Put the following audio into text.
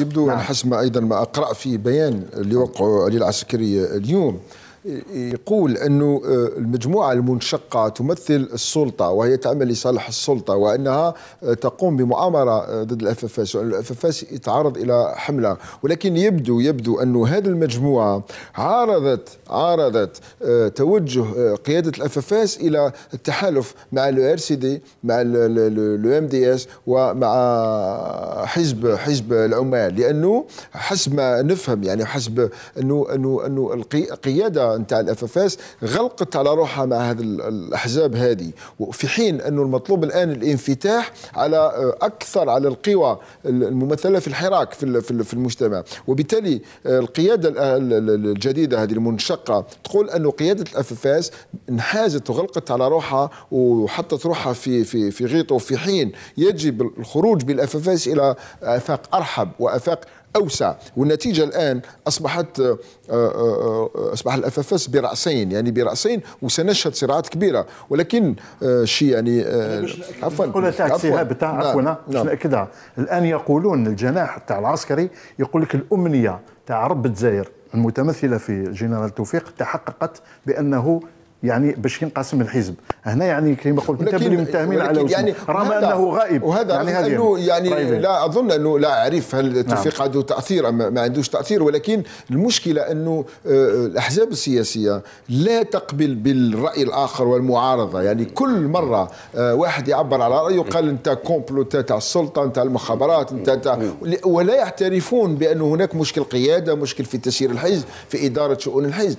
يبدو نعم. حسب حسب أيضا ما أقرأ في بيان اللي علي العسكري اليوم يقول أن آه، المجموعة المنشقة تمثل السلطة وهي تعمل لصالح السلطة وأنها آه، تقوم بمؤامرة آه، ضد الأفافاس اف يتعرض إلى حملة ولكن يبدو يبدو أن هذه المجموعة عارضت عارضت توجه قيادة الأفافاس إلى التحالف مع الار سي دي مع الو ام دي اس ومع حزب حزب العمال لأنه حسب ما نفهم يعني حسب أنه أنه أنه القيادة نتاع الاف اف اس غلقت على روحها مع هذه الاحزاب هذه وفي حين انه المطلوب الان الانفتاح على آه، اكثر على القوى الممثله في الحراك في في المجتمع وبالتالي آه، القياده الجديده هذه المنشقه تقول انه قياده الاف اف اس انحازت وغلقت على روحها وحطت روحها في في في غيطه وفي حين يجب الخروج بالاف اف اس الى افاق ارحب وافاق اوسع والنتيجه الان اصبحت آه، آه، آه، اصبح الاف اف اس براسين يعني براسين وسنشهد صراعات كبيره ولكن شيء يعني, يعني عفوا عفوا بتاع نعم. عفوا نعم. ناكدها الان يقولون الجناح تاع العسكري يقول لك الامنيه تاع رب الجزائر المتمثله في جنرال توفيق تحققت بانه يعني باش ينقسم الحزب هنا يعني كما قلت انت بلي متهمين على وسمه يعني رغم انه غائب وهذا يعني هذا أنه يعني, يعني طيب. لا اظن انه لا اعرف هل التوفيق نعم. عنده تاثير أم ما عندوش تاثير ولكن المشكله انه آه، الاحزاب السياسيه لا تقبل بالراي الاخر والمعارضه يعني كل مره آه، واحد يعبر على رايه قال انت كومبلو انت تاع السلطه انت المخابرات انت تاع نعم. ولا يعترفون بان هناك مشكل قياده مشكل في تسيير الحزب في اداره شؤون الحزب